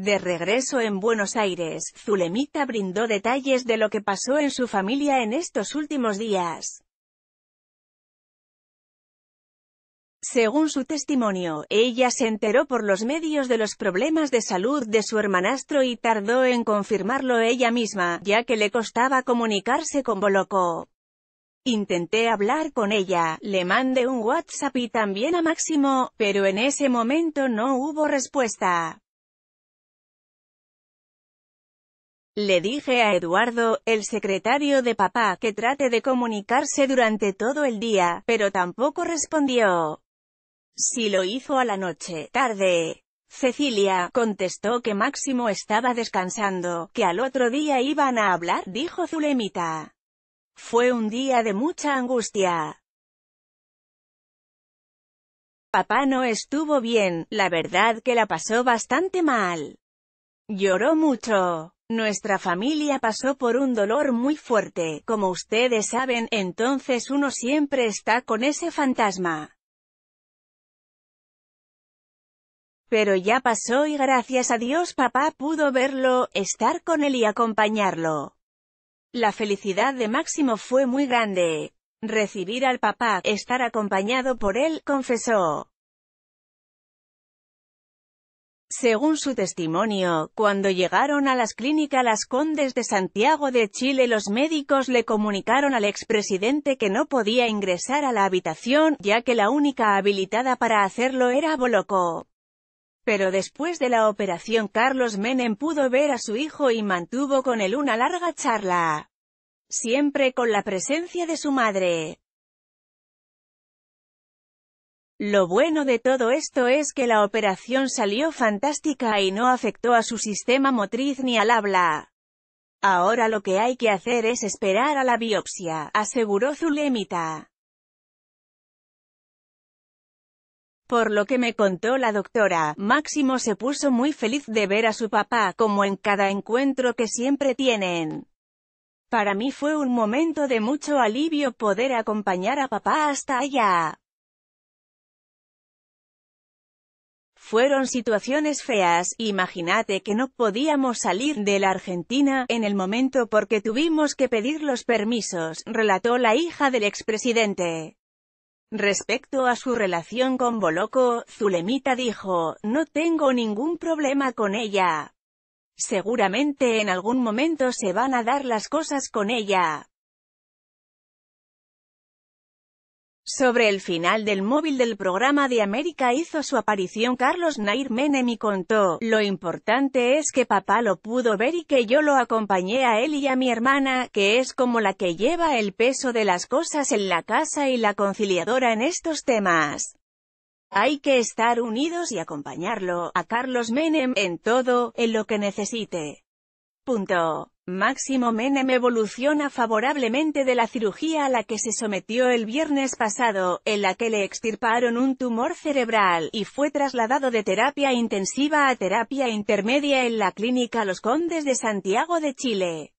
De regreso en Buenos Aires, Zulemita brindó detalles de lo que pasó en su familia en estos últimos días. Según su testimonio, ella se enteró por los medios de los problemas de salud de su hermanastro y tardó en confirmarlo ella misma, ya que le costaba comunicarse con Boloco. Intenté hablar con ella, le mandé un WhatsApp y también a Máximo, pero en ese momento no hubo respuesta. Le dije a Eduardo, el secretario de papá, que trate de comunicarse durante todo el día, pero tampoco respondió. Si lo hizo a la noche, tarde. Cecilia, contestó que Máximo estaba descansando, que al otro día iban a hablar, dijo Zulemita. Fue un día de mucha angustia. Papá no estuvo bien, la verdad que la pasó bastante mal. Lloró mucho. Nuestra familia pasó por un dolor muy fuerte, como ustedes saben, entonces uno siempre está con ese fantasma. Pero ya pasó y gracias a Dios papá pudo verlo, estar con él y acompañarlo. La felicidad de Máximo fue muy grande. Recibir al papá, estar acompañado por él, confesó. Según su testimonio, cuando llegaron a las clínicas Las Condes de Santiago de Chile los médicos le comunicaron al expresidente que no podía ingresar a la habitación, ya que la única habilitada para hacerlo era Boloco. Pero después de la operación Carlos Menem pudo ver a su hijo y mantuvo con él una larga charla, siempre con la presencia de su madre. Lo bueno de todo esto es que la operación salió fantástica y no afectó a su sistema motriz ni al habla. Ahora lo que hay que hacer es esperar a la biopsia, aseguró Zulemita. Por lo que me contó la doctora, Máximo se puso muy feliz de ver a su papá, como en cada encuentro que siempre tienen. Para mí fue un momento de mucho alivio poder acompañar a papá hasta allá. Fueron situaciones feas, imagínate que no podíamos salir de la Argentina en el momento porque tuvimos que pedir los permisos, relató la hija del expresidente. Respecto a su relación con Boloco, Zulemita dijo, no tengo ningún problema con ella. Seguramente en algún momento se van a dar las cosas con ella. Sobre el final del móvil del programa de América hizo su aparición Carlos Nair Menem y contó, lo importante es que papá lo pudo ver y que yo lo acompañé a él y a mi hermana, que es como la que lleva el peso de las cosas en la casa y la conciliadora en estos temas. Hay que estar unidos y acompañarlo, a Carlos Menem, en todo, en lo que necesite. Punto. Máximo Menem evoluciona favorablemente de la cirugía a la que se sometió el viernes pasado, en la que le extirparon un tumor cerebral, y fue trasladado de terapia intensiva a terapia intermedia en la clínica Los Condes de Santiago de Chile.